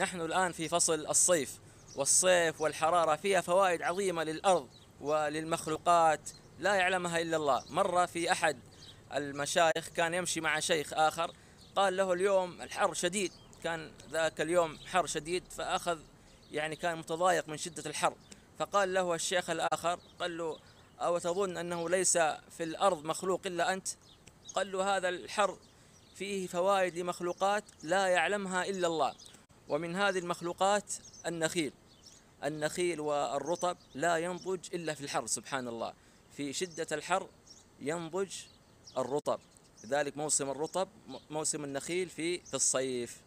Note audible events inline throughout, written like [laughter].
نحن الآن في فصل الصيف والصيف والحرارة فيها فوائد عظيمة للأرض وللمخلوقات لا يعلمها إلا الله مرة في أحد المشايخ كان يمشي مع شيخ آخر قال له اليوم الحر شديد كان ذاك اليوم حر شديد فأخذ يعني كان متضايق من شدة الحر فقال له الشيخ الآخر قال له أو تظن أنه ليس في الأرض مخلوق إلا أنت قال له هذا الحر فيه فوائد لمخلوقات لا يعلمها إلا الله ومن هذه المخلوقات النخيل النخيل والرطب لا ينضج إلا في الحر سبحان الله في شدة الحر ينضج الرطب لذلك موسم الرطب موسم النخيل في في الصيف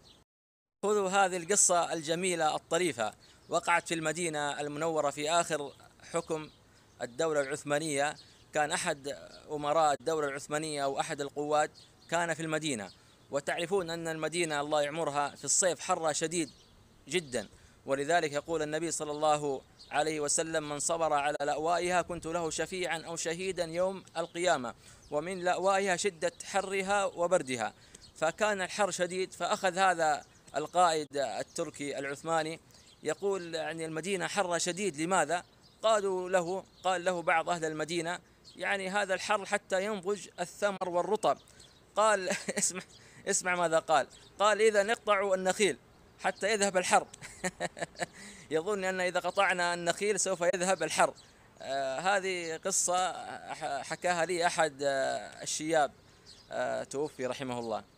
خذوا هذه القصة الجميلة الطريفة وقعت في المدينة المنورة في آخر حكم الدولة العثمانية كان أحد أمراء الدولة العثمانية أو أحد القواد كان في المدينة وتعرفون أن المدينة الله يعمرها في الصيف حرها شديد جدا ولذلك يقول النبي صلى الله عليه وسلم من صبر على لأوائها كنت له شفيعا أو شهيدا يوم القيامة ومن لأوائها شدة حرها وبردها فكان الحر شديد فأخذ هذا القائد التركي العثماني يقول يعني المدينة حرة شديد لماذا؟ قالوا له قال له بعض أهل المدينة يعني هذا الحر حتى ينضج الثمر والرطب قال [laughs] اسمع اسمع ماذا قال قال إذا نقطعوا النخيل حتى يذهب الحر [laughs] يظن أن إذا قطعنا النخيل سوف يذهب الحر آه هذه قصة حكاها لي أحد آه الشياب آه توفي رحمه الله